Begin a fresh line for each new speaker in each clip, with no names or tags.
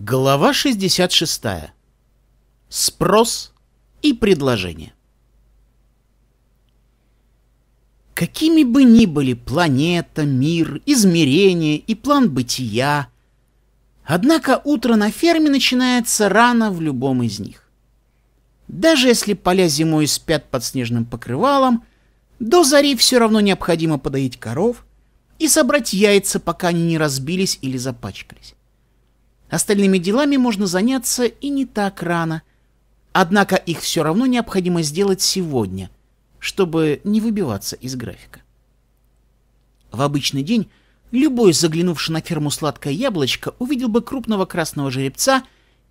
Глава 66. Спрос и предложение. Какими бы ни были планета, мир, измерение и план бытия, однако утро на ферме начинается рано в любом из них. Даже если поля зимой спят под снежным покрывалом, до зари все равно необходимо подоить коров и собрать яйца, пока они не разбились или запачкались. Остальными делами можно заняться и не так рано. Однако их все равно необходимо сделать сегодня, чтобы не выбиваться из графика. В обычный день любой заглянувший на ферму «Сладкое яблочко» увидел бы крупного красного жеребца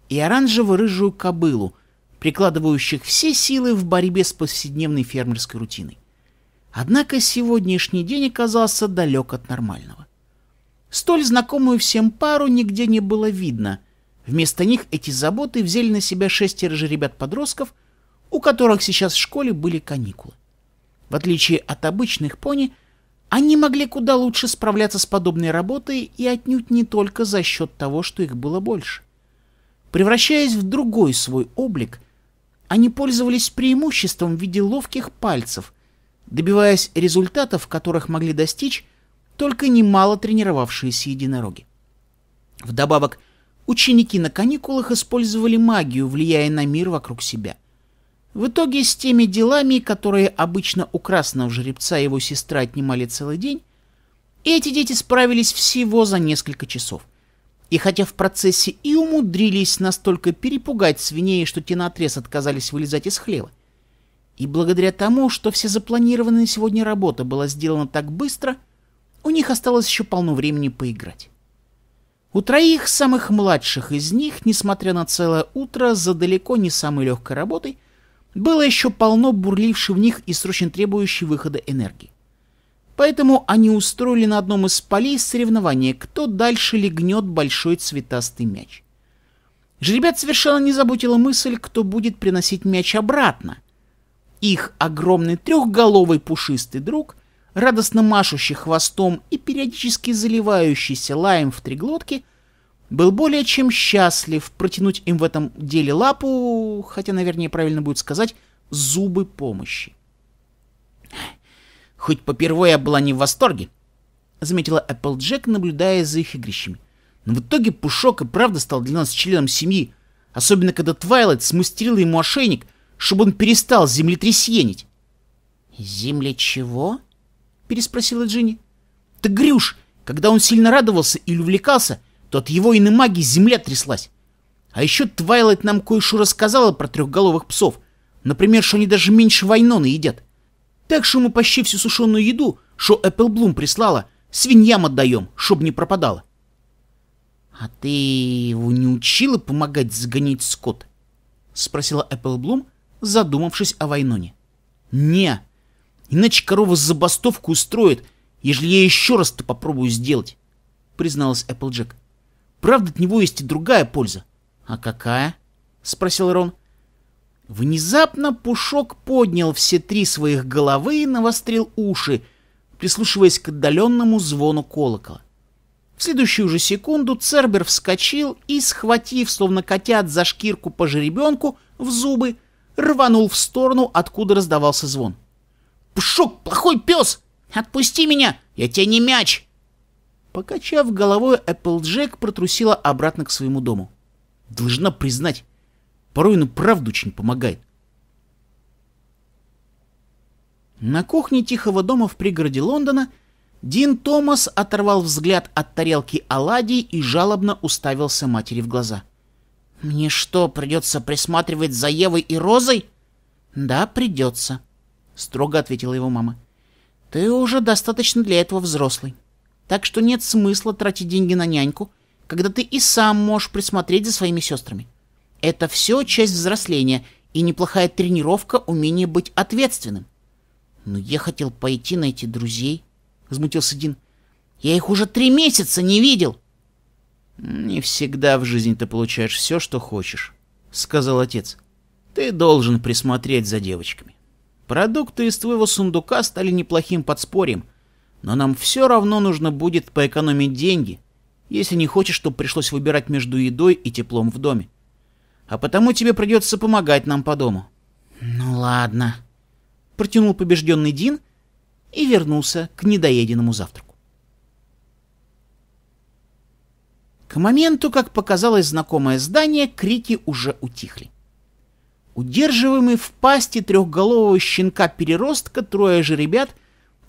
и оранжево-рыжую кобылу, прикладывающих все силы в борьбе с повседневной фермерской рутиной. Однако сегодняшний день оказался далек от нормального. Столь знакомую всем пару нигде не было видно. Вместо них эти заботы взяли на себя шестеро же ребят-подростков, у которых сейчас в школе были каникулы. В отличие от обычных пони, они могли куда лучше справляться с подобной работой и отнюдь не только за счет того, что их было больше. Превращаясь в другой свой облик, они пользовались преимуществом в виде ловких пальцев, добиваясь результатов, которых могли достичь только немало тренировавшиеся единороги. Вдобавок, ученики на каникулах использовали магию, влияя на мир вокруг себя. В итоге с теми делами, которые обычно у красного жеребца его сестра отнимали целый день, эти дети справились всего за несколько часов. И хотя в процессе и умудрились настолько перепугать свиней, что те наотрез отказались вылезать из хлева, и благодаря тому, что все запланированная сегодня работа была сделана так быстро, у них осталось еще полно времени поиграть. У троих самых младших из них, несмотря на целое утро за далеко не самой легкой работой, было еще полно бурлившей в них и срочно требующей выхода энергии. Поэтому они устроили на одном из полей соревнование, кто дальше легнет большой цветастый мяч. Жеребят совершенно не заботила мысль, кто будет приносить мяч обратно. Их огромный трехголовый пушистый друг — радостно машущий хвостом и периодически заливающийся лаем в три был более чем счастлив протянуть им в этом деле лапу, хотя, наверное, правильно будет сказать, зубы помощи. «Хоть попервой я была не в восторге», — заметила Эпплджек, наблюдая за их игрищами. «Но в итоге Пушок и правда стал для нас членом семьи, особенно когда Твайлайт смастерила ему ошейник, чтобы он перестал землетрясенить». «Земле чего?» — переспросила Джинни. — Ты Грюш, когда он сильно радовался или увлекался, то от его иномагии земля тряслась. А еще Твайлайт нам кое-что рассказала про трехголовых псов. Например, что они даже меньше Вайнона едят. Так что мы почти всю сушеную еду, что Эпплблум прислала, свиньям отдаем, чтоб не пропадала. — А ты его не учила помогать загонять скот? — спросила Эпплблум, задумавшись о Вайноне. — Не, Иначе корова забастовку устроит, ежели я еще раз-то попробую сделать, — призналась Эпплджек. — Правда, от него есть и другая польза. — А какая? — спросил Рон. Внезапно Пушок поднял все три своих головы и навострил уши, прислушиваясь к отдаленному звону колокола. В следующую же секунду Цербер вскочил и, схватив, словно котят, за шкирку по жеребенку в зубы, рванул в сторону, откуда раздавался звон. — Пшук, плохой пес! Отпусти меня! Я тебе не мяч!» Покачав головой, Эпплджек протрусила обратно к своему дому. Должна признать, порой ну правду очень помогает. На кухне тихого дома в пригороде Лондона Дин Томас оторвал взгляд от тарелки оладий и жалобно уставился матери в глаза. «Мне что, придется присматривать за Евой и Розой?» «Да, придется», строго ответила его мама. Ты уже достаточно для этого взрослый. Так что нет смысла тратить деньги на няньку, когда ты и сам можешь присмотреть за своими сестрами. Это все часть взросления и неплохая тренировка умения быть ответственным. Но «Ну, я хотел пойти найти друзей, возмутился Дин. Я их уже три месяца не видел. Не всегда в жизни ты получаешь все, что хочешь, сказал отец. Ты должен присмотреть за девочками. Продукты из твоего сундука стали неплохим подспорьем, но нам все равно нужно будет поэкономить деньги, если не хочешь, чтобы пришлось выбирать между едой и теплом в доме. А потому тебе придется помогать нам по дому». «Ну ладно», — протянул побежденный Дин и вернулся к недоеденному завтраку. К моменту, как показалось знакомое здание, крики уже утихли. Удерживаемый в пасти трехголового щенка-переростка трое же ребят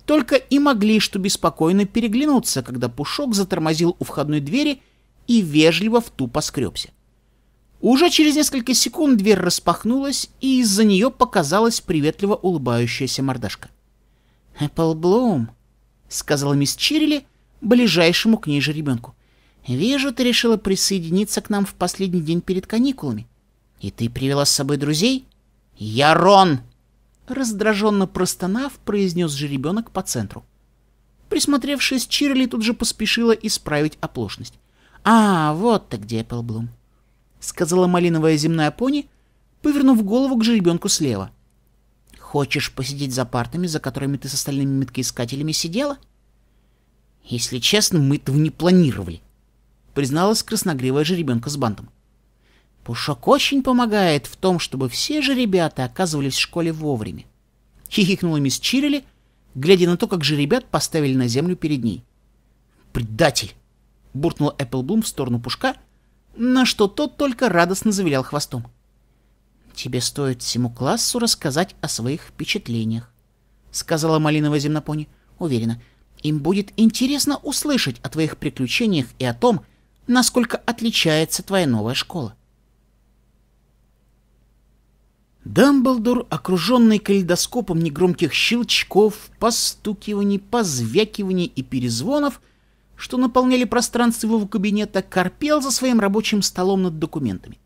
только и могли что беспокойно переглянуться, когда Пушок затормозил у входной двери и вежливо в ту поскребся. Уже через несколько секунд дверь распахнулась, и из-за нее показалась приветливо улыбающаяся мордашка. «Эпплблум», — сказала мисс Чирили ближайшему к ней же ребенку, — «вижу, ты решила присоединиться к нам в последний день перед каникулами. «И ты привела с собой друзей?» «Я Рон!» Раздраженно простонав, произнес жеребенок по центру. Присмотревшись, Чирли тут же поспешила исправить оплошность. «А, вот ты где, Эпплблум!» — сказала малиновая земная пони, повернув голову к жеребенку слева. «Хочешь посидеть за партами, за которыми ты с остальными меткоискателями сидела?» «Если честно, мы этого не планировали», — призналась красногривая жеребенка с бантом. Пушок очень помогает в том, чтобы все же ребята оказывались в школе вовремя. Хихикнула мисс Чирили, глядя на то, как же ребят поставили на землю перед ней. «Предатель!» — буркнул Эпплблум в сторону Пушка, на что тот только радостно завилял хвостом. «Тебе стоит всему классу рассказать о своих впечатлениях», — сказала Малиновая Земнопони. «Уверена, им будет интересно услышать о твоих приключениях и о том, насколько отличается твоя новая школа. Дамблдор, окруженный калейдоскопом негромких щелчков, постукиваний, позвякиваний и перезвонов, что наполняли пространство его кабинета, корпел за своим рабочим столом над документами.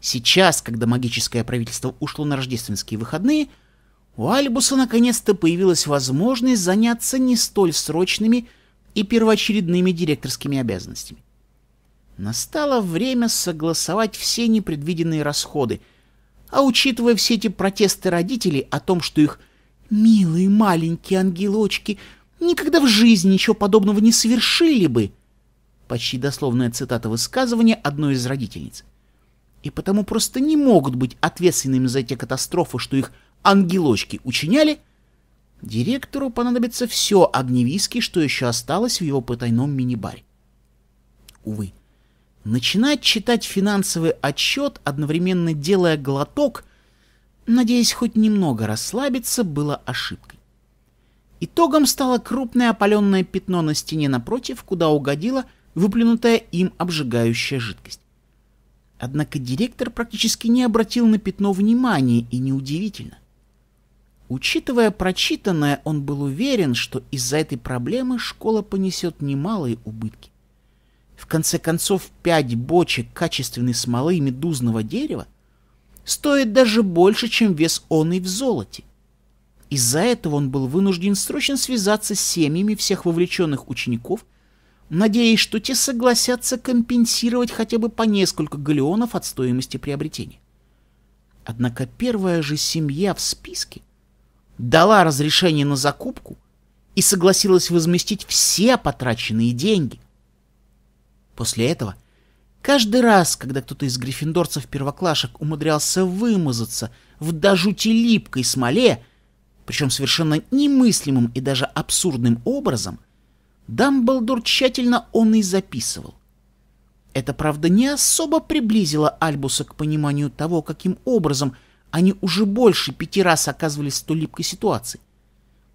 Сейчас, когда магическое правительство ушло на рождественские выходные, у Альбуса наконец-то появилась возможность заняться не столь срочными и первоочередными директорскими обязанностями. Настало время согласовать все непредвиденные расходы — а учитывая все эти протесты родителей о том, что их милые маленькие ангелочки никогда в жизни ничего подобного не совершили бы, почти дословная цитата высказывания одной из родительниц, и потому просто не могут быть ответственными за эти катастрофы, что их ангелочки учиняли, директору понадобится все огневиски, что еще осталось в его потайном мини-баре. Увы, начинать читать финансовый отчет, одновременно делая глоток, надеясь хоть немного расслабиться, было ошибкой. Итогом стало крупное опаленное пятно на стене напротив, куда угодила выплюнутая им обжигающая жидкость. Однако директор практически не обратил на пятно внимания, и неудивительно. Учитывая прочитанное, он был уверен, что из-за этой проблемы школа понесет немалые убытки. В конце концов, пять бочек качественной смолы и медузного дерева стоит даже больше, чем вес он и в золоте. Из-за этого он был вынужден срочно связаться с семьями всех вовлеченных учеников, надеясь, что те согласятся компенсировать хотя бы по несколько галеонов от стоимости приобретения. Однако первая же семья в списке дала разрешение на закупку и согласилась возместить все потраченные деньги – После этого каждый раз, когда кто-то из гриффиндорцев-первоклашек умудрялся вымазаться в дожути липкой смоле, причем совершенно немыслимым и даже абсурдным образом, Дамблдор тщательно он и записывал. Это, правда, не особо приблизило Альбуса к пониманию того, каким образом они уже больше пяти раз оказывались в той липкой ситуации.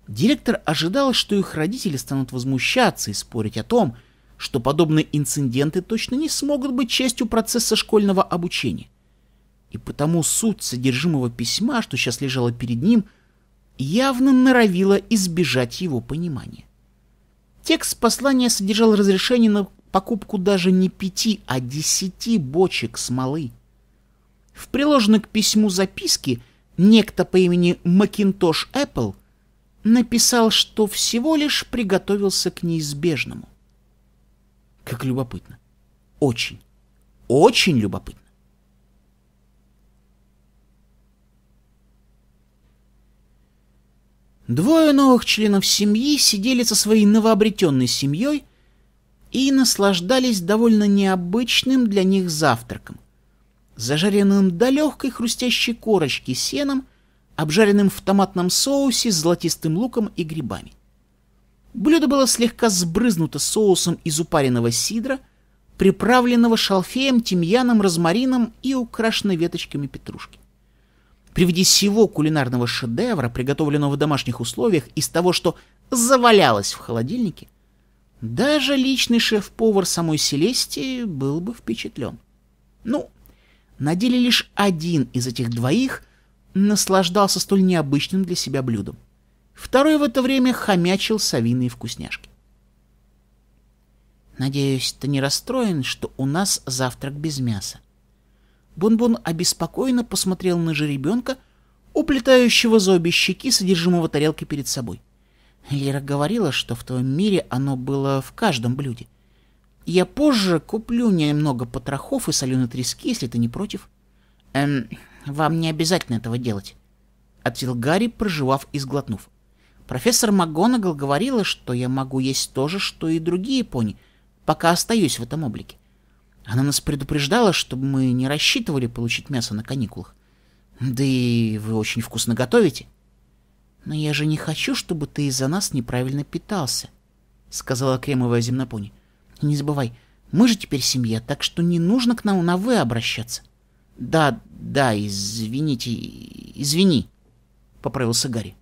Директор ожидал, что их родители станут возмущаться и спорить о том, что подобные инциденты точно не смогут быть частью процесса школьного обучения. И потому суть содержимого письма, что сейчас лежало перед ним, явно норовила избежать его понимания. Текст послания содержал разрешение на покупку даже не пяти, а десяти бочек смолы. В приложенной к письму записке некто по имени Макинтош Эппл написал, что всего лишь приготовился к неизбежному. Как любопытно. Очень, очень любопытно. Двое новых членов семьи сидели со своей новообретенной семьей и наслаждались довольно необычным для них завтраком, зажаренным до легкой хрустящей корочки сеном, обжаренным в томатном соусе с золотистым луком и грибами. Блюдо было слегка сбрызнуто соусом из упаренного сидра, приправленного шалфеем, тимьяном, розмарином и украшено веточками петрушки. При виде сего кулинарного шедевра, приготовленного в домашних условиях, из того, что завалялось в холодильнике, даже личный шеф-повар самой Селестии был бы впечатлен. Ну, на деле лишь один из этих двоих наслаждался столь необычным для себя блюдом. Второй в это время хомячил совиные вкусняшки. «Надеюсь, ты не расстроен, что у нас завтрак без мяса?» Бон-Бон обеспокоенно посмотрел на жеребенка, уплетающего за обе щеки содержимого тарелки перед собой. Лера говорила, что в твоем мире оно было в каждом блюде. Я позже куплю немного потрохов и соленой трески, если ты не против. Эм, вам не обязательно этого делать, — ответил Гарри, проживав и сглотнув. Профессор МакГонагал говорила, что я могу есть то же, что и другие пони, пока остаюсь в этом облике. Она нас предупреждала, чтобы мы не рассчитывали получить мясо на каникулах. Да и вы очень вкусно готовите. Но я же не хочу, чтобы ты из-за нас неправильно питался, — сказала кремовая земнопони. И не забывай, мы же теперь семья, так что не нужно к нам на «вы» обращаться. — Да, да, извините, извини, — поправился Гарри.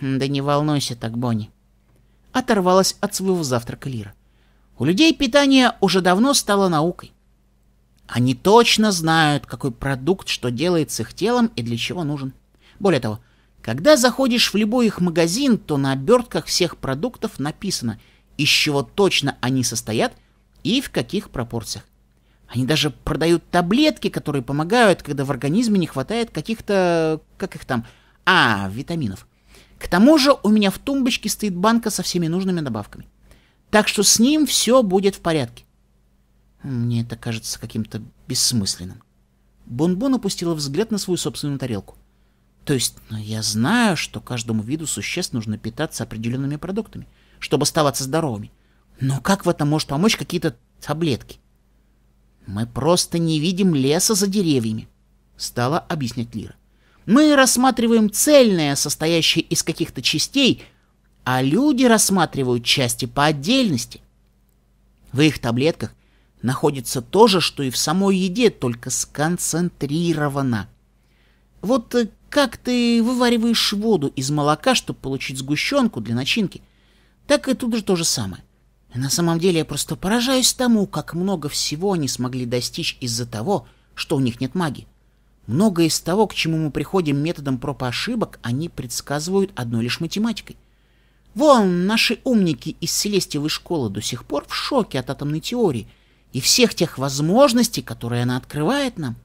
Хм, да не волнуйся так, Бонни. Оторвалась от своего завтрака Лира. У людей питание уже давно стало наукой. Они точно знают, какой продукт, что делает с их телом и для чего нужен. Более того, когда заходишь в любой их магазин, то на обертках всех продуктов написано, из чего точно они состоят и в каких пропорциях. Они даже продают таблетки, которые помогают, когда в организме не хватает каких-то... как их там... а, витаминов. К тому же у меня в тумбочке стоит банка со всеми нужными добавками. Так что с ним все будет в порядке. Мне это кажется каким-то бессмысленным. Бонбон опустила взгляд на свою собственную тарелку. То есть, ну, я знаю, что каждому виду существ нужно питаться определенными продуктами, чтобы оставаться здоровыми. Но как в этом может помочь какие-то таблетки? Мы просто не видим леса за деревьями, стала объяснять Лира. Мы рассматриваем цельное, состоящее из каких-то частей, а люди рассматривают части по отдельности. В их таблетках находится то же, что и в самой еде, только сконцентрировано. Вот э, как ты вывариваешь воду из молока, чтобы получить сгущенку для начинки, так и тут же то же самое. На самом деле я просто поражаюсь тому, как много всего они смогли достичь из-за того, что у них нет магии. Многое из того, к чему мы приходим методом проб и ошибок, они предсказывают одной лишь математикой. Вон, наши умники из Селестиевой школы до сих пор в шоке от атомной теории и всех тех возможностей, которые она открывает нам.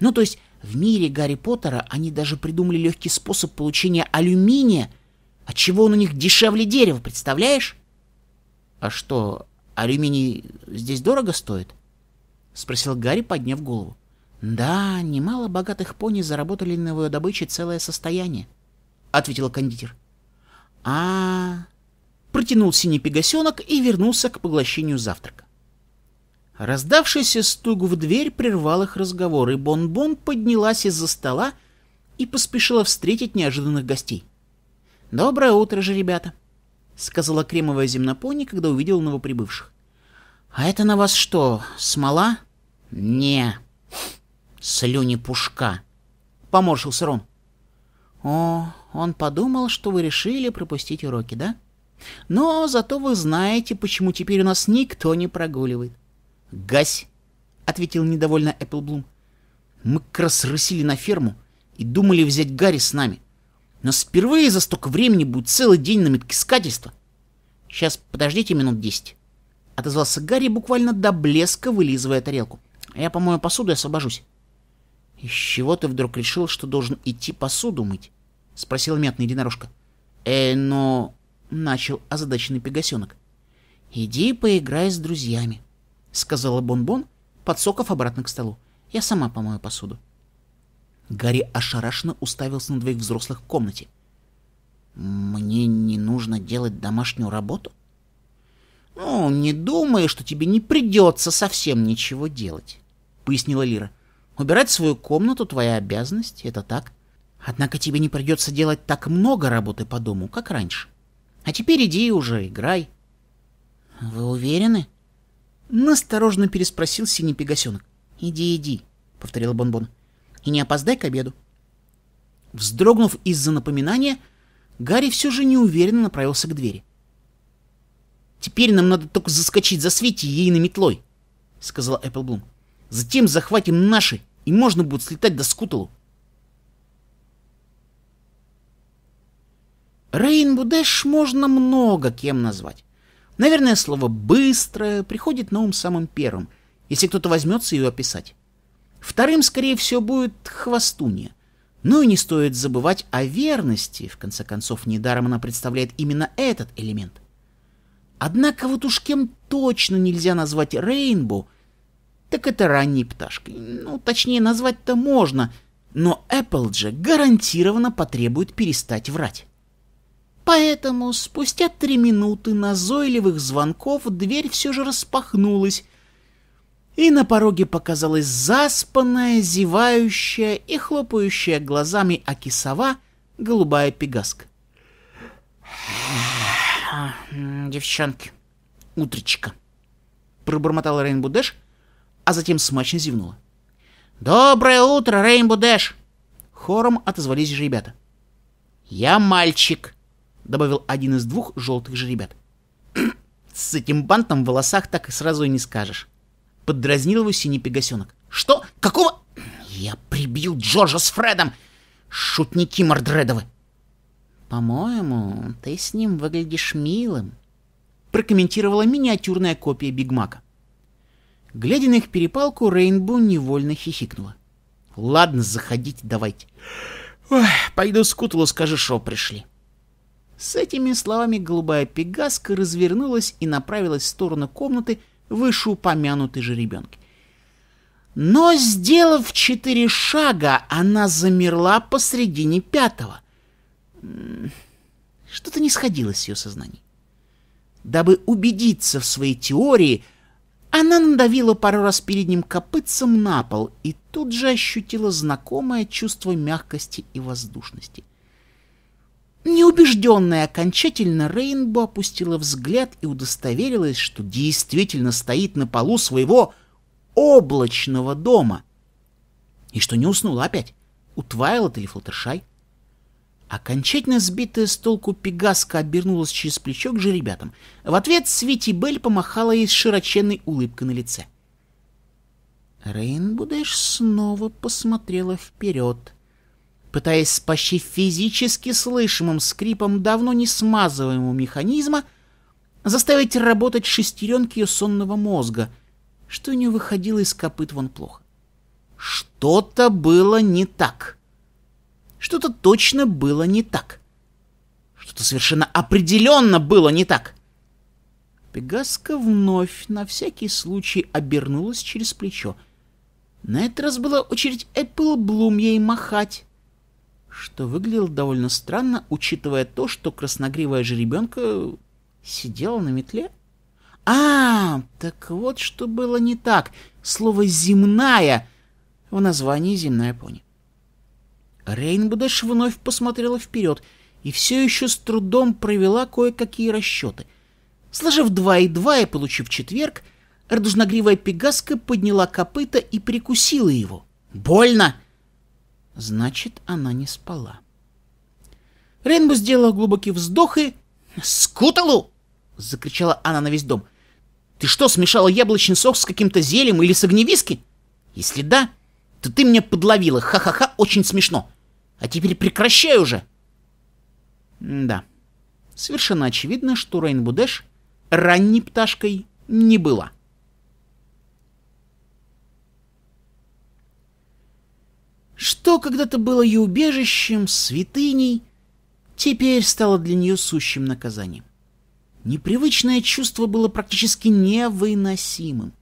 Ну, то есть в мире Гарри Поттера они даже придумали легкий способ получения алюминия, а чего он у них дешевле дерева, представляешь? А что, алюминий здесь дорого стоит? Спросил Гарри, подняв голову. «Да, немало богатых пони заработали на его добыче целое состояние», — ответил кондитер. а, протянул синий пегасенок и вернулся к поглощению завтрака. Раздавшийся стук в дверь прервал их разговор, и Бон-Бон поднялась из-за стола и поспешила встретить неожиданных гостей. «Доброе утро же, ребята», — сказала кремовая земнопони, когда увидела новоприбывших. «А это на вас что, смола?» «Не», слюни пушка», — поморщился Рон. «О, он подумал, что вы решили пропустить уроки, да? Но зато вы знаете, почему теперь у нас никто не прогуливает». «Гась!» — ответил недовольно Эпплблум. «Мы как раз рысили на ферму и думали взять Гарри с нами. Но впервые за столько времени будет целый день на меткискательство. Сейчас подождите минут десять». Отозвался Гарри, буквально до блеска вылизывая тарелку. «Я помою посуду и освобожусь. «Из чего ты вдруг решил, что должен идти посуду мыть?» — спросил мятный единорожка. «Э, но...» — начал озадаченный пегасенок. «Иди поиграй с друзьями», — сказала Бон-Бон, подсоков обратно к столу. «Я сама помою посуду». Гарри ошарашенно уставился на двоих взрослых в комнате. «Мне не нужно делать домашнюю работу?» «Ну, не думай, что тебе не придется совсем ничего делать», — пояснила Лира. Убирать свою комнату — твоя обязанность, это так. Однако тебе не придется делать так много работы по дому, как раньше. А теперь иди уже, играй. — Вы уверены? — насторожно переспросил синий пегасенок. — Иди, иди, — повторила Бонбон. И не опоздай к обеду. Вздрогнув из-за напоминания, Гарри все же неуверенно направился к двери. «Теперь нам надо только заскочить за Свети ей на метлой», — сказала Эпплблум. «Затем захватим наши и можно будет слетать до Скутулу. Рейнбу Дэш можно много кем назвать. Наверное, слово «быстро» приходит на ум самым первым, если кто-то возьмется ее описать. Вторым, скорее всего, будет хвостунья. Ну и не стоит забывать о верности, в конце концов, недаром она представляет именно этот элемент. Однако вот уж кем точно нельзя назвать Рейнбу — так это ранней пташкой. Ну, точнее, назвать-то можно, но Эпплджек гарантированно потребует перестать врать. Поэтому спустя три минуты назойливых звонков дверь все же распахнулась, и на пороге показалась заспанная, зевающая и хлопающая глазами Акисова голубая пегаска. «Девчонки, утречка!» — пробормотал Рейнбу а затем смачно зевнула. «Доброе утро, Рейнбо Дэш!» Хором отозвались же ребята. «Я мальчик», — добавил один из двух желтых жеребят. «С этим бантом в волосах так и сразу и не скажешь», — поддразнил его синий пегасенок. «Что? Какого?» «Я прибью Джорджа с Фредом! Шутники Мордредовы!» «По-моему, ты с ним выглядишь милым», — прокомментировала миниатюрная копия Бигмака. Глядя на их перепалку, Рейнбу невольно хихикнула. «Ладно, заходите, давайте. пойду Скутулу скажи, что пришли». С этими словами голубая пегаска развернулась и направилась в сторону комнаты вышеупомянутой жеребенки. Но, сделав четыре шага, она замерла посредине пятого. Что-то не сходилось с ее сознанием. Дабы убедиться в своей теории, она надавила пару раз передним копытцем на пол и тут же ощутила знакомое чувство мягкости и воздушности. Неубежденная окончательно Рейнбо опустила взгляд и удостоверилась, что действительно стоит на полу своего облачного дома. И что не уснула опять. Утваяла или флотершай. Окончательно сбитая с толку пегаска обернулась через плечо к жеребятам. В ответ Свити Белль помахала ей с широченной улыбкой на лице. Рейн Будеш снова посмотрела вперед, пытаясь спасти физически слышимым скрипом давно не смазываемого механизма заставить работать шестеренки ее сонного мозга, что не выходило из копыт вон плохо. Что-то было не так. — что-то точно было не так. Что-то совершенно определенно было не так. Пегаска вновь на всякий случай обернулась через плечо. На этот раз была очередь Эппл Блум ей махать что выглядело довольно странно, учитывая то, что красногривая жеребенка сидела на метле. А, так вот что было не так. Слово «земная» в названии «земная пони». Рейнбудаш вновь посмотрела вперед и все еще с трудом провела кое-какие расчеты. Сложив два и два и получив четверг, радужногривая пегаска подняла копыта и прикусила его. «Больно!» Значит, она не спала. Рейнбо сделала глубокий вздох и... «Скуталу!» — закричала она на весь дом. «Ты что, смешала яблочный сок с каким-то зелем или с огневиски? Если да, да ты меня подловила, ха-ха-ха, очень смешно. А теперь прекращай уже. М да, совершенно очевидно, что Рейнбу Дэш ранней пташкой не была. Что когда-то было ее убежищем, святыней, теперь стало для нее сущим наказанием. Непривычное чувство было практически невыносимым.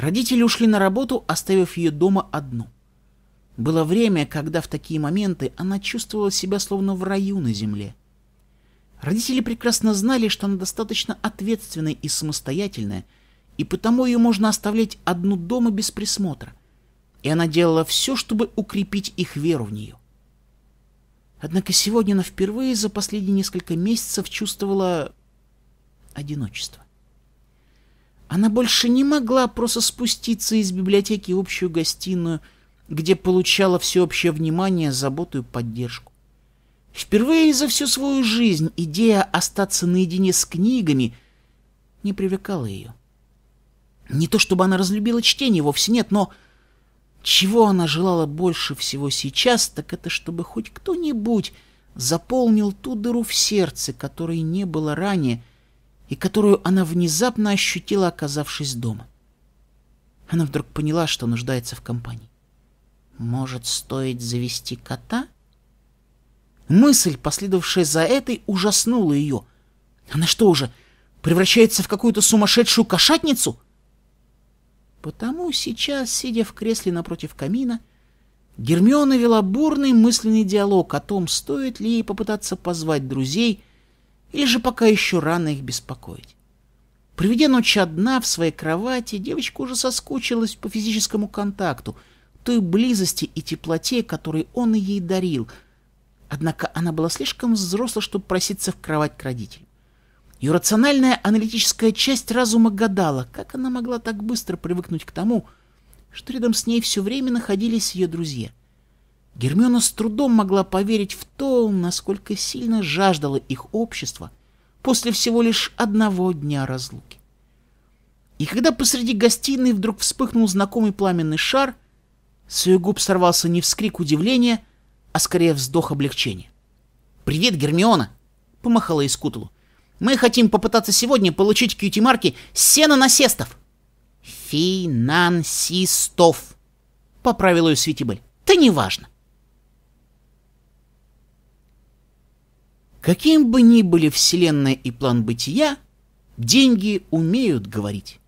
Родители ушли на работу, оставив ее дома одну. Было время, когда в такие моменты она чувствовала себя словно в раю на земле. Родители прекрасно знали, что она достаточно ответственная и самостоятельная, и потому ее можно оставлять одну дома без присмотра. И она делала все, чтобы укрепить их веру в нее. Однако сегодня она впервые за последние несколько месяцев чувствовала одиночество. Она больше не могла просто спуститься из библиотеки в общую гостиную, где получала всеобщее внимание, заботу и поддержку. Впервые за всю свою жизнь идея остаться наедине с книгами не привлекала ее. Не то чтобы она разлюбила чтение, вовсе нет, но чего она желала больше всего сейчас, так это чтобы хоть кто-нибудь заполнил ту дыру в сердце, которой не было ранее, и которую она внезапно ощутила, оказавшись дома. Она вдруг поняла, что нуждается в компании. Может, стоит завести кота? Мысль, последовавшая за этой, ужаснула ее. Она что уже, превращается в какую-то сумасшедшую кошатницу? Потому сейчас, сидя в кресле напротив камина, Гермиона вела бурный мысленный диалог о том, стоит ли ей попытаться позвать друзей — или же пока еще рано их беспокоить? Приведя ночь одна в своей кровати, девочка уже соскучилась по физическому контакту, той близости и теплоте, которые он ей дарил. Однако она была слишком взросла, чтобы проситься в кровать к родителям. Ее рациональная аналитическая часть разума гадала, как она могла так быстро привыкнуть к тому, что рядом с ней все время находились ее друзья — Гермиона с трудом могла поверить в то, насколько сильно жаждало их общество после всего лишь одного дня разлуки. И когда посреди гостиной вдруг вспыхнул знакомый пламенный шар, с ее губ сорвался не вскрик удивления, а скорее вздох облегчения. «Привет, Гермиона!» — помахала Искутулу. «Мы хотим попытаться сегодня получить кьюти-марки сено-насестов!» «Финансистов!» — поправила ее Светибель. «Да неважно!» Каким бы ни были Вселенная и план бытия, деньги умеют говорить.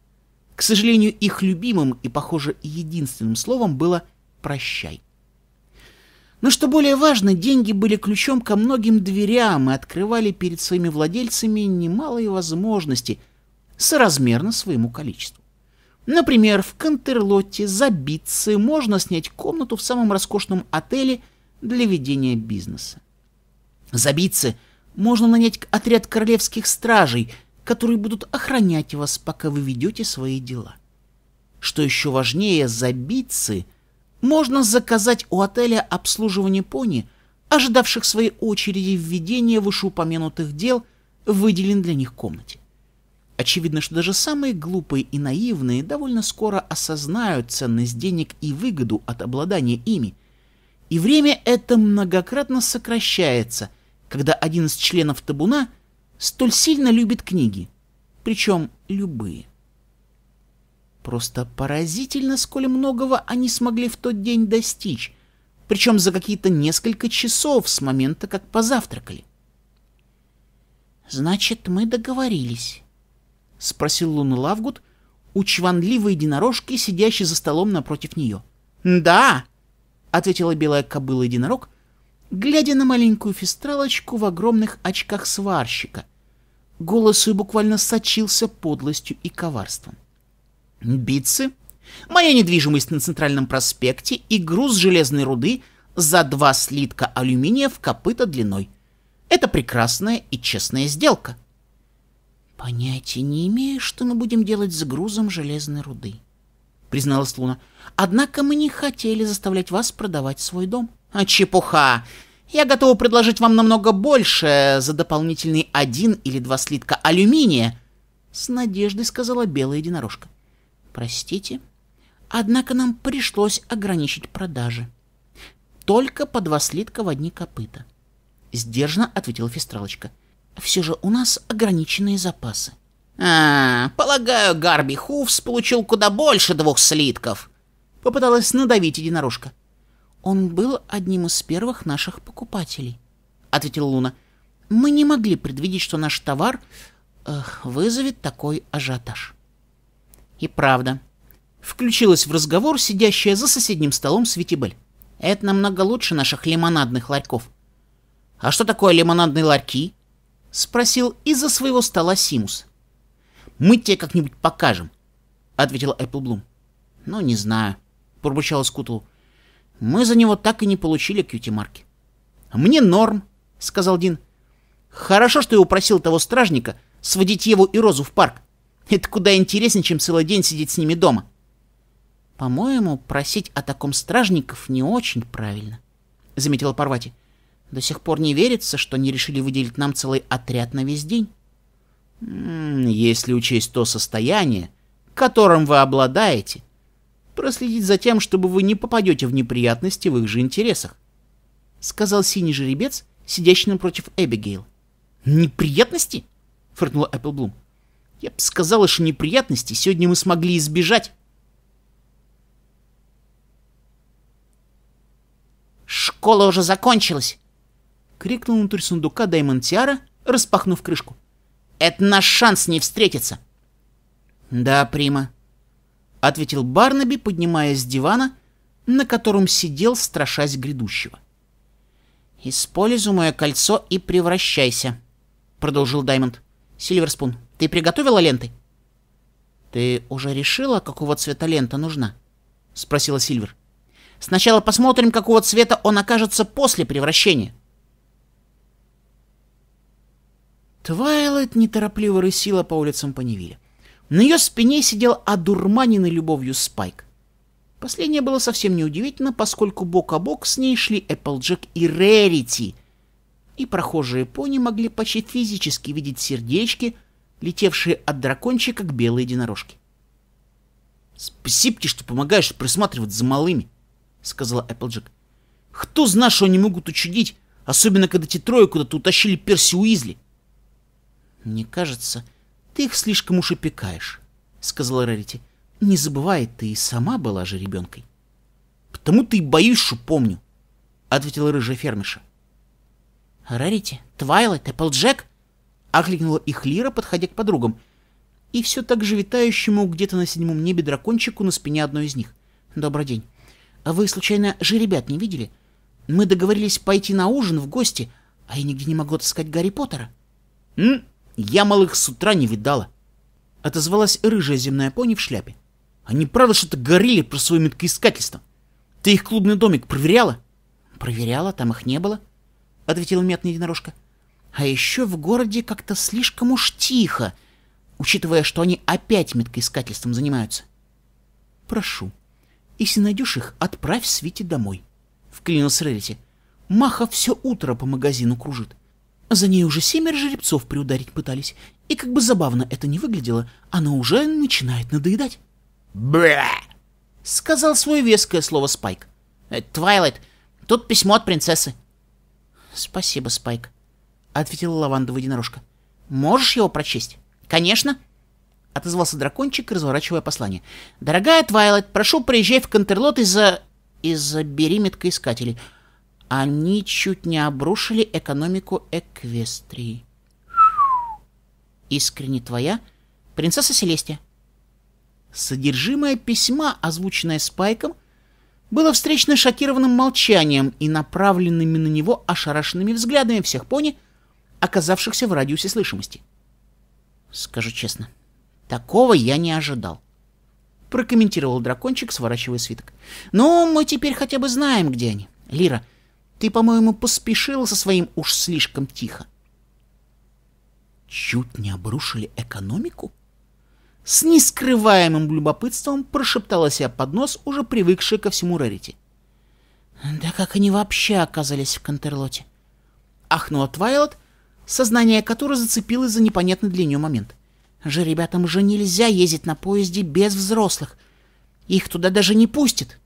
К сожалению, их любимым и, похоже, единственным словом было «прощай». Но что более важно, деньги были ключом ко многим дверям и открывали перед своими владельцами немалые возможности, соразмерно своему количеству. Например, в Контерлотте за битцы можно снять комнату в самом роскошном отеле для ведения бизнеса забиться, можно нанять отряд королевских стражей, которые будут охранять вас, пока вы ведете свои дела. Что еще важнее, забиться можно заказать у отеля обслуживание пони, ожидавших своей очереди введения вышеупомянутых дел, выделен для них комнате. Очевидно, что даже самые глупые и наивные довольно скоро осознают ценность денег и выгоду от обладания ими, и время это многократно сокращается – когда один из членов табуна столь сильно любит книги, причем любые. Просто поразительно, сколь многого они смогли в тот день достичь, причем за какие-то несколько часов с момента, как позавтракали. «Значит, мы договорились», — спросил Луна Лавгут у чванливой единорожки, сидящей за столом напротив нее. «Да!» — ответила белая кобыла-единорог, глядя на маленькую фестралочку в огромных очках сварщика. Голос ее буквально сочился подлостью и коварством. «Битцы, моя недвижимость на Центральном проспекте и груз железной руды за два слитка алюминия в копыта длиной. Это прекрасная и честная сделка». «Понятия не имею, что мы будем делать с грузом железной руды», — призналась Луна. «Однако мы не хотели заставлять вас продавать свой дом». «Чепуха! Я готова предложить вам намного больше за дополнительный один или два слитка алюминия!» С надеждой сказала белая единорожка. «Простите, однако нам пришлось ограничить продажи. Только по два слитка в одни копыта». Сдержанно ответила Фестралочка. «Все же у нас ограниченные запасы». «А, полагаю, Гарби Хувс получил куда больше двух слитков», — попыталась надавить единорожка. «Он был одним из первых наших покупателей», — ответила Луна. «Мы не могли предвидеть, что наш товар э, вызовет такой ажиотаж». «И правда», — включилась в разговор сидящая за соседним столом Светибель. «Это намного лучше наших лимонадных ларьков». «А что такое лимонадные ларьки?» — спросил из-за своего стола Симус. «Мы тебе как-нибудь покажем», — ответил Эпплблум. «Ну, не знаю», — пробурчал Скутл. Мы за него так и не получили кьюти-марки. «Мне норм», — сказал Дин. «Хорошо, что я упросил того стражника сводить его и Розу в парк. Это куда интереснее, чем целый день сидеть с ними дома». «По-моему, просить о таком стражников не очень правильно», — заметила Парвати. «До сих пор не верится, что они решили выделить нам целый отряд на весь день». «Если учесть то состояние, которым вы обладаете», проследить за тем, чтобы вы не попадете в неприятности в их же интересах», — сказал синий жеребец, сидящий напротив Эбигейл. «Неприятности?» — фыркнула Эпплблум. «Я бы сказала, что неприятности сегодня мы смогли избежать». «Школа уже закончилась!» — крикнул внутрь сундука Даймон Тиара, распахнув крышку. «Это наш шанс не встретиться!» «Да, Прима», ответил Барнаби, поднимаясь с дивана, на котором сидел, страшась грядущего. «Используй кольцо и превращайся», — продолжил Даймонд. «Сильверспун, ты приготовила ленты?» «Ты уже решила, какого цвета лента нужна?» — спросила Сильвер. «Сначала посмотрим, какого цвета он окажется после превращения». Твайлайт неторопливо рысила по улицам Панивиля. На ее спине сидел одурманенный любовью Спайк. Последнее было совсем неудивительно, поскольку бок о бок с ней шли Эпплджек и Рерити. И прохожие пони могли почти физически видеть сердечки, летевшие от дракончика к белой единорожке. «Спасибо что помогаешь присматривать за малыми», — сказала Эпплджек. «Кто знает, что они могут учудить, особенно когда те трое куда-то утащили Перси Уизли?» «Мне кажется, — ты их слишком уж опекаешь, — сказала Рарити. Не забывай, ты и сама была же ребенкой. Потому ты и боюсь, что помню, — ответила рыжая фермиша. Рарити, Твайлайт, Эпплджек, — окликнула их Лира, подходя к подругам, и все так же витающему где-то на седьмом небе дракончику на спине одной из них. Добрый день. А вы, случайно, же ребят не видели? Мы договорились пойти на ужин в гости, а я нигде не могу отыскать Гарри Поттера. — я малых с утра не видала. Отозвалась рыжая земная пони в шляпе. Они правда что-то горели про свое меткоискательство. Ты их клубный домик проверяла? Проверяла, там их не было, ответила мятная единорожка. А еще в городе как-то слишком уж тихо, учитывая, что они опять меткоискательством занимаются. Прошу, если найдешь их, отправь Свите домой, вклинился Рерити. Маха все утро по магазину кружит. За ней уже семеро жеребцов приударить пытались, и как бы забавно это не выглядело, она уже начинает надоедать. «Бэ!» — сказал свое веское слово Спайк. «Э, «Твайлайт, тут письмо от принцессы». «Спасибо, Спайк», — ответила лавандовая единорожка. «Можешь его прочесть?» «Конечно!» — отозвался дракончик, разворачивая послание. «Дорогая Твайлайт, прошу, приезжай в Контерлот из-за... из-за бериметка искателей. Они чуть не обрушили экономику Эквестрии. Искренне твоя, принцесса Селестия. Содержимое письма, озвученное Спайком, было встречено шокированным молчанием и направленными на него ошарашенными взглядами всех пони, оказавшихся в радиусе слышимости. Скажу честно, такого я не ожидал. Прокомментировал дракончик, сворачивая свиток. Но мы теперь хотя бы знаем, где они. Лира, ты, по-моему, поспешила со своим уж слишком тихо. Чуть не обрушили экономику? С нескрываемым любопытством прошептала себе под нос, уже привыкшая ко всему Рарити. Да как они вообще оказались в Контерлоте? Ахнула Твайлот, сознание которой зацепилось за непонятный для нее момент. Же ребятам же нельзя ездить на поезде без взрослых. Их туда даже не пустят.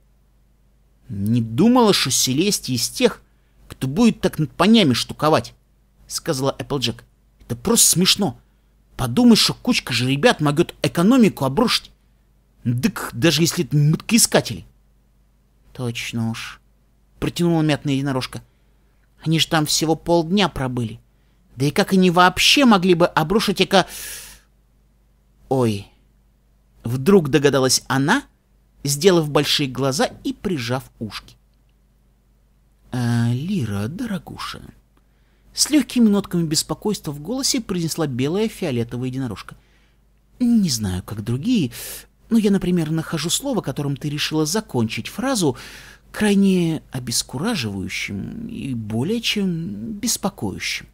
Не думала, что Селестия из тех, кто будет так над понями штуковать? — сказала Эпплджек. — Это просто смешно. Подумай, что кучка же ребят могет экономику обрушить. Дык, даже если это мыткоискатели. — Точно уж, — протянула мятная единорожка. — Они же там всего полдня пробыли. Да и как они вообще могли бы обрушить эко... Ой. Вдруг догадалась она, сделав большие глаза и прижав ушки. А, «Лира, дорогуша», — с легкими нотками беспокойства в голосе произнесла белая фиолетовая единорожка. «Не знаю, как другие, но я, например, нахожу слово, которым ты решила закончить фразу, крайне обескураживающим и более чем беспокоящим.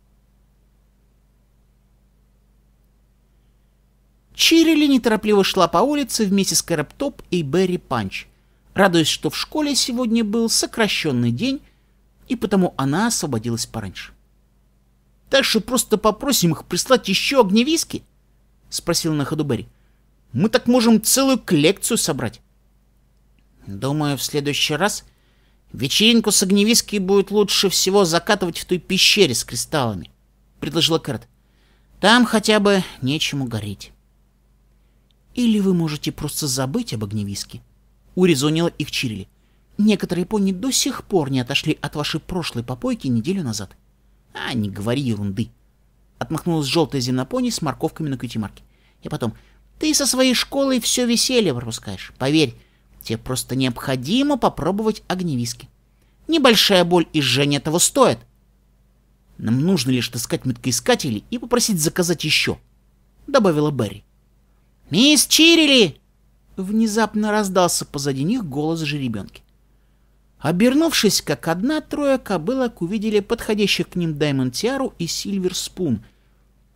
Чирили неторопливо шла по улице вместе с Кэрэптоп и Берри Панч, радуясь, что в школе сегодня был сокращенный день, и потому она освободилась пораньше. «Так что просто попросим их прислать еще огневиски?» — спросил на ходу Берри. «Мы так можем целую коллекцию собрать». «Думаю, в следующий раз вечеринку с огневиски будет лучше всего закатывать в той пещере с кристаллами», — предложила Кэрт. «Там хотя бы нечему гореть». «Или вы можете просто забыть об огневиске», — урезонила их Чирили. Некоторые пони до сих пор не отошли от вашей прошлой попойки неделю назад. А, не говори ерунды. Отмахнулась желтая зенопони с морковками на кьюти-марке. И потом, ты со своей школой все веселье пропускаешь. Поверь, тебе просто необходимо попробовать огневиски. Небольшая боль и жжение того стоит. Нам нужно лишь таскать меткоискателей и попросить заказать еще, — добавила Берри. «Мисс Чирили!» Внезапно раздался позади них голос жеребенки. Обернувшись, как одна трое кобылок увидели подходящих к ним Даймонд Тиару и Сильвер Спун.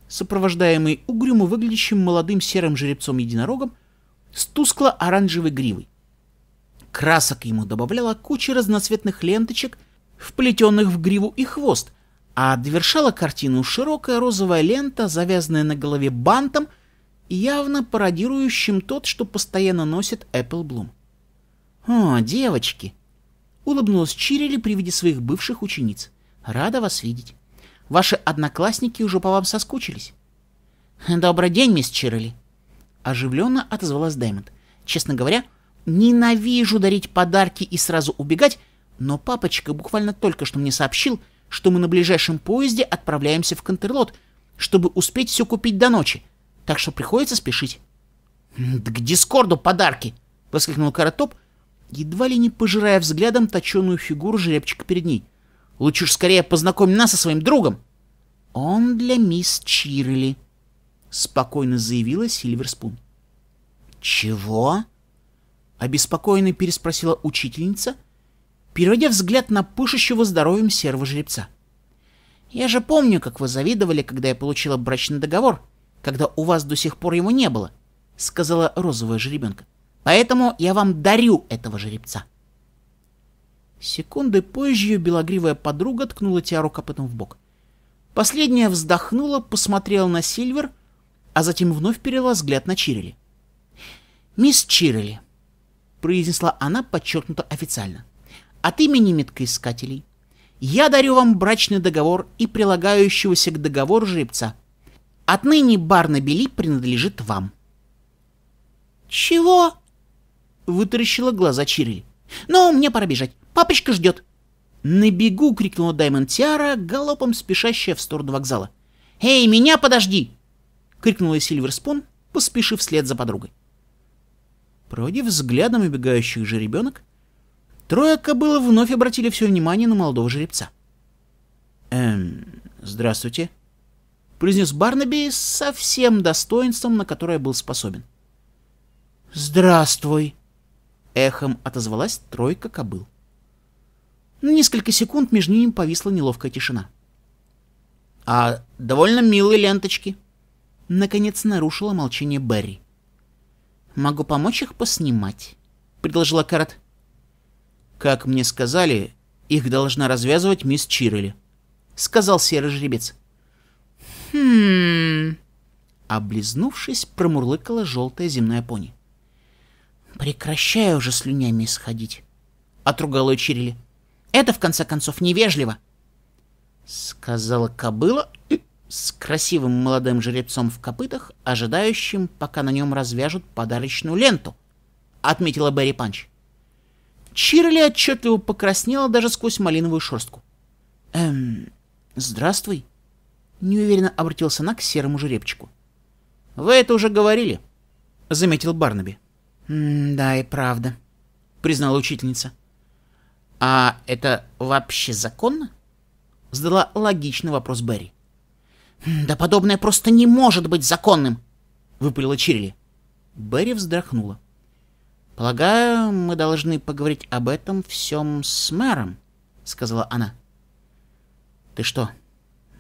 Сопровождаемый угрюмо выглядящим молодым серым жеребцом-единорогом с тускло-оранжевой гривой. Красок ему добавляла куча разноцветных ленточек, вплетенных в гриву и хвост, а довершала картину широкая розовая лента, завязанная на голове бантом, явно пародирующим тот, что постоянно носит Эпплблум. «О, девочки!» Улыбнулась Чирили при виде своих бывших учениц. Рада вас видеть. Ваши одноклассники уже по вам соскучились. Добрый день, мисс Чирили. Оживленно отозвалась Дэймонд. Честно говоря, ненавижу дарить подарки и сразу убегать, но папочка буквально только что мне сообщил, что мы на ближайшем поезде отправляемся в Контерлот, чтобы успеть все купить до ночи, так что приходится спешить. «Да к Дискорду подарки!» — воскликнул Каратоп, едва ли не пожирая взглядом точеную фигуру жеребчика перед ней. «Лучше уж скорее познакомь нас со своим другом!» «Он для мисс Чирли», — спокойно заявила Сильверспун. «Чего?» — обеспокоенно переспросила учительница, переводя взгляд на пышущего здоровьем серого жеребца. «Я же помню, как вы завидовали, когда я получила брачный договор, когда у вас до сих пор его не было», — сказала розовая жеребенка. Поэтому я вам дарю этого жеребца. Секунды позже ее белогривая подруга ткнула Тиару копытом в бок. Последняя вздохнула, посмотрела на Сильвер, а затем вновь перевела взгляд на Чирили. «Мисс Чирили», — произнесла она подчеркнуто официально, — «от имени меткоискателей я дарю вам брачный договор и прилагающегося к договору жеребца. Отныне бар на Бели принадлежит вам». «Чего?» вытаращила глаза Чири. но «Ну, мне пора бежать. Папочка ждет!» «На бегу!» — крикнула Даймонд Тиара, галопом спешащая в сторону вокзала. «Эй, меня подожди!» — крикнула Сильверспун, поспешив вслед за подругой. Проводив взглядом убегающих же ребенок, трое кобыл вновь обратили все внимание на молодого жеребца. «Эм, здравствуйте», — произнес Барнаби со всем достоинством, на которое был способен. «Здравствуй», Эхом отозвалась тройка кобыл. На несколько секунд между ними повисла неловкая тишина. «А довольно милые ленточки!» Наконец нарушила молчание Берри. «Могу помочь их поснимать», — предложила Карат. «Как мне сказали, их должна развязывать мисс Чирели, сказал серый жеребец. «Хм...» Облизнувшись, промурлыкала желтая земная пони. «Прекращай уже слюнями исходить», — отругала ее Чирили. «Это, в конце концов, невежливо», — сказала кобыла с красивым молодым жеребцом в копытах, ожидающим, пока на нем развяжут подарочную ленту, — отметила Берри Панч. Чирли отчетливо покраснела даже сквозь малиновую шерстку. «Эм, здравствуй», — неуверенно обратился она к серому жеребчику. «Вы это уже говорили», — заметил Барнаби. «Да и правда», — признала учительница. «А это вообще законно?» — задала логичный вопрос Берри. «Да подобное просто не может быть законным!» — выпалила Чирли. Берри вздохнула. «Полагаю, мы должны поговорить об этом всем с мэром», — сказала она. «Ты что,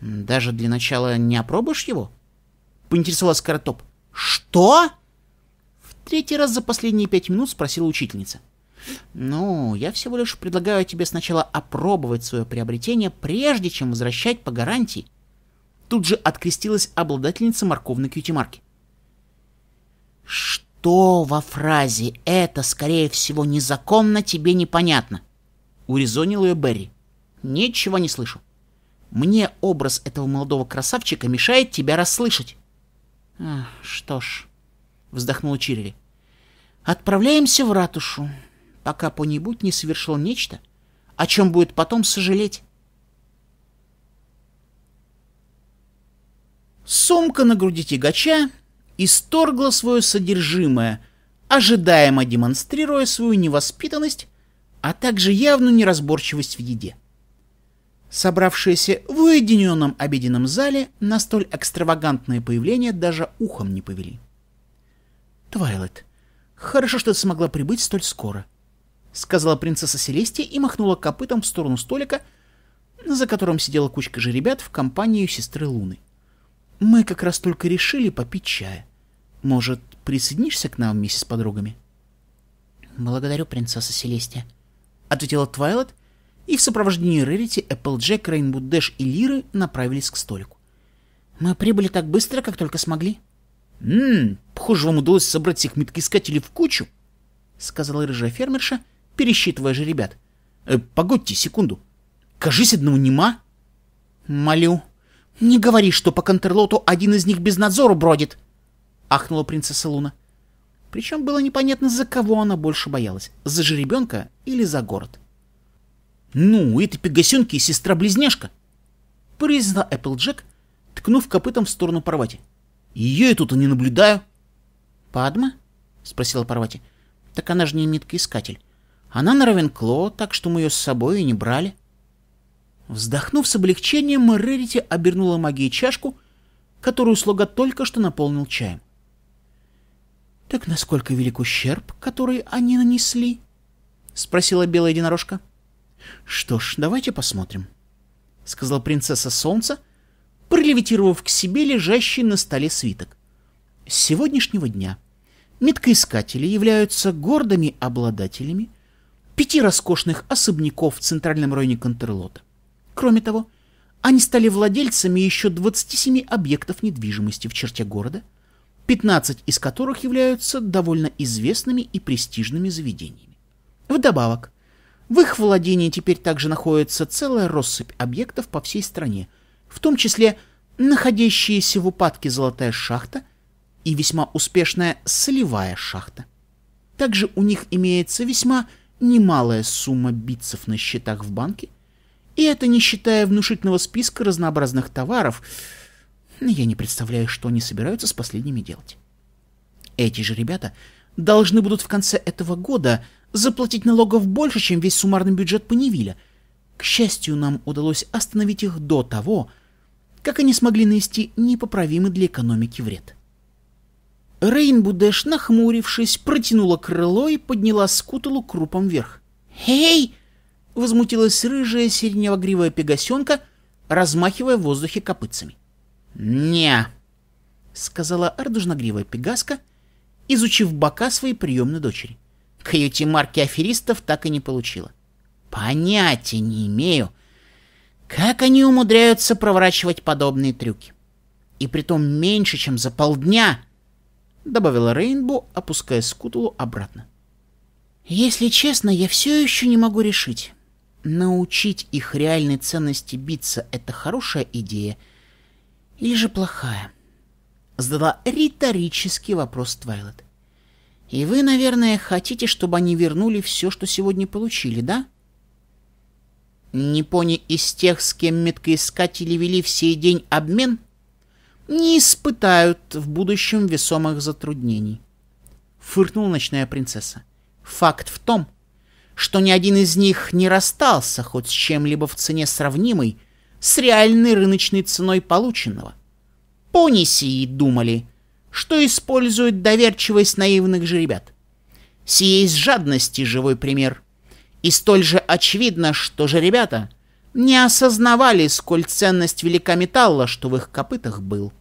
даже для начала не опробуешь его?» — поинтересовалась Каратоп. «Что?» Третий раз за последние пять минут спросила учительница. «Ну, я всего лишь предлагаю тебе сначала опробовать свое приобретение, прежде чем возвращать по гарантии». Тут же открестилась обладательница морковной кьюти-марки. «Что во фразе «это, скорее всего, незаконно» тебе непонятно?» — урезонил ее Берри. «Ничего не слышу. Мне образ этого молодого красавчика мешает тебя расслышать». «Что ж, вздохнул Чирли. Отправляемся в ратушу, пока по-небу понибудь не совершил нечто, о чем будет потом сожалеть. Сумка на груди тягача исторгла свое содержимое, ожидаемо демонстрируя свою невоспитанность, а также явную неразборчивость в еде. Собравшиеся в уединенном обеденном зале на столь экстравагантное появление даже ухом не повели. — Твайлет, хорошо, что ты смогла прибыть столь скоро», — сказала принцесса Селестия и махнула копытом в сторону столика, за которым сидела кучка жеребят в компании сестры Луны. «Мы как раз только решили попить чая. Может, присоединишься к нам вместе с подругами?» «Благодарю, принцесса Селестия», — ответила Твайлет, и в сопровождении Рерити, Эпплджек, Рейнбуд Дэш и Лиры направились к столику. «Мы прибыли так быстро, как только смогли», «Ммм, похоже, вам удалось собрать всех меткоискателей в кучу», — сказала рыжая фермерша, пересчитывая же ребят. «Э, «Погодьте секунду. Кажись, одного нема». «Молю, не говори, что по Контерлоту один из них без надзора бродит», — ахнула принцесса Луна. Причем было непонятно, за кого она больше боялась — за жеребенка или за город. «Ну, это пегасенки и сестра-близняшка», — произнесла Эпплджек, ткнув копытом в сторону Парвати. Ее я тут и не наблюдаю. — Падма? — спросила Парвати. — Так она же не меткоискатель. Она на Равенкло, так что мы ее с собой и не брали. Вздохнув с облегчением, Рерити обернула магией чашку, которую слуга только что наполнил чаем. — Так насколько велик ущерб, который они нанесли? — спросила белая единорожка. — Что ж, давайте посмотрим, — сказала принцесса солнца, пролевитировав к себе лежащий на столе свиток. С сегодняшнего дня меткоискатели являются гордыми обладателями пяти роскошных особняков в центральном районе Контерлота. Кроме того, они стали владельцами еще 27 объектов недвижимости в черте города, 15 из которых являются довольно известными и престижными заведениями. Вдобавок, в их владении теперь также находится целая россыпь объектов по всей стране, в том числе находящиеся в упадке золотая шахта и весьма успешная солевая шахта. Также у них имеется весьма немалая сумма битцев на счетах в банке, и это не считая внушительного списка разнообразных товаров, ну, я не представляю, что они собираются с последними делать. Эти же ребята должны будут в конце этого года заплатить налогов больше, чем весь суммарный бюджет Паневиля. К счастью, нам удалось остановить их до того, как они смогли нанести непоправимый для экономики вред. Рейнбу Дэш, нахмурившись, протянула крыло и подняла скутулу крупом вверх. «Эй!» — возмутилась рыжая сиреневогривая пегасенка, размахивая в воздухе копытцами. «Не!» — сказала радужногривая пегаска, изучив бока своей приемной дочери. Кьюти марки аферистов так и не получила. «Понятия не имею, как они умудряются проворачивать подобные трюки? И притом меньше, чем за полдня, — добавила Рейнбу, опуская скутулу обратно. Если честно, я все еще не могу решить. Научить их реальной ценности биться — это хорошая идея или же плохая? Задала риторический вопрос Твайлет. И вы, наверное, хотите, чтобы они вернули все, что сегодня получили, да? — Непони пони из тех, с кем меткоискатели вели в сей день обмен, не испытают в будущем весомых затруднений. Фыркнула ночная принцесса. Факт в том, что ни один из них не расстался хоть с чем-либо в цене сравнимой с реальной рыночной ценой полученного. Пони сии думали, что используют доверчивость наивных же ребят. Сие из жадности живой пример – и столь же очевидно, что же ребята не осознавали, сколь ценность велика металла, что в их копытах был.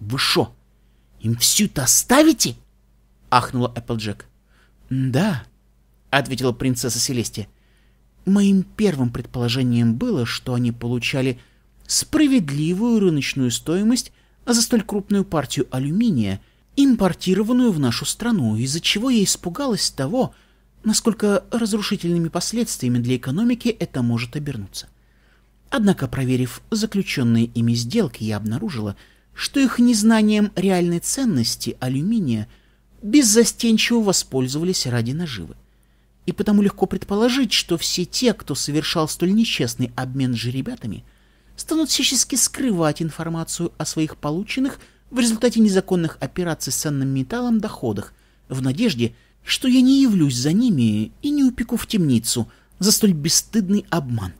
«Вы шо, им всю-то оставите?» — ахнула Эпплджек. «Да», — ответила принцесса Селестия. «Моим первым предположением было, что они получали справедливую рыночную стоимость за столь крупную партию алюминия, импортированную в нашу страну, из-за чего я испугалась того, насколько разрушительными последствиями для экономики это может обернуться. Однако, проверив заключенные ими сделки, я обнаружила, что их незнанием реальной ценности алюминия беззастенчиво воспользовались ради наживы. И потому легко предположить, что все те, кто совершал столь нечестный обмен ребятами, станут всячески скрывать информацию о своих полученных в результате незаконных операций с ценным металлом доходах в надежде, что я не явлюсь за ними и не упеку в темницу за столь бесстыдный обман.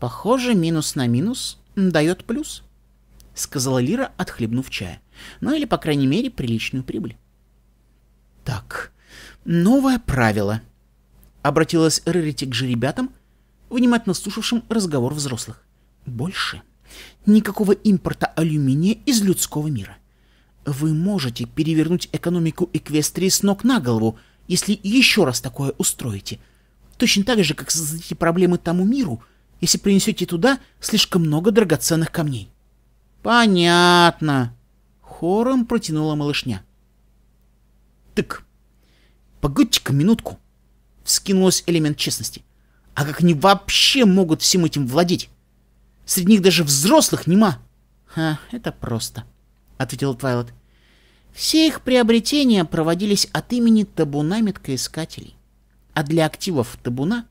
«Похоже, минус на минус дает плюс», — сказала Лира, отхлебнув чая. Ну или, по крайней мере, приличную прибыль. «Так, новое правило», — обратилась Рерити к жеребятам, внимательно слушавшим разговор взрослых. «Больше никакого импорта алюминия из людского мира. Вы можете перевернуть экономику Эквестрии с ног на голову, если еще раз такое устроите. Точно так же, как создадите проблемы тому миру, если принесете туда слишком много драгоценных камней. Понятно. Хором протянула малышня. Так, Погодьте-ка минутку. Вскинулась элемент честности. А как они вообще могут всем этим владеть? Среди них даже взрослых нема. Ха, это просто. —— ответил Твайлот. «Все их приобретения проводились от имени табуна меткоискателей. А для активов табуна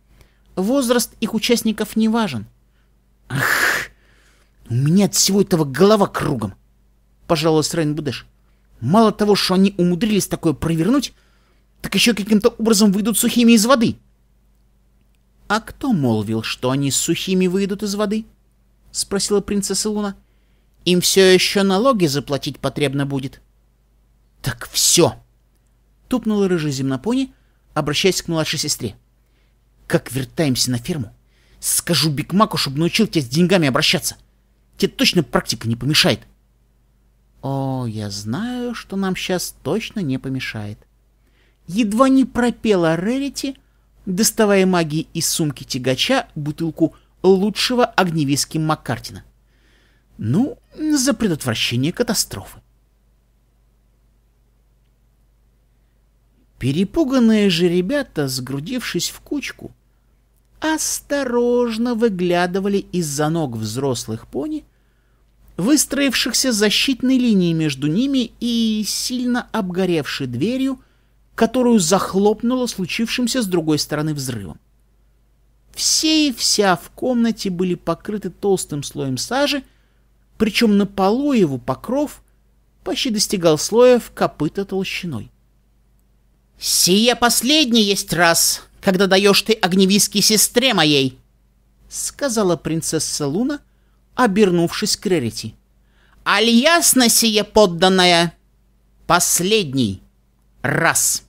возраст их участников не важен». «Ах, у меня от всего этого голова кругом!» — пожаловалась Будеш. «Мало того, что они умудрились такое провернуть, так еще каким-то образом выйдут сухими из воды». «А кто молвил, что они сухими выйдут из воды?» — спросила принцесса Луна. Им все еще налоги заплатить потребно будет. — Так все! — тупнула рыжий земнопони, обращаясь к младшей сестре. — Как вертаемся на ферму? Скажу Маку, чтобы научил тебя с деньгами обращаться. Тебе точно практика не помешает. — О, я знаю, что нам сейчас точно не помешает. Едва не пропела Рерити, доставая магии из сумки тягача бутылку лучшего огневиски Маккартина. — ну, за предотвращение катастрофы. Перепуганные же ребята, сгрудившись в кучку, осторожно выглядывали из-за ног взрослых пони, выстроившихся защитной линией между ними и сильно обгоревшей дверью, которую захлопнуло случившимся с другой стороны взрывом. Все и вся в комнате были покрыты толстым слоем сажи, причем на полу его покров почти достигал слоя в копыта толщиной. «Сие последний есть раз, когда даешь ты огневиски сестре моей!» — сказала принцесса Луна, обернувшись к Рерити. «Аль ясно сие подданное, Последний раз!»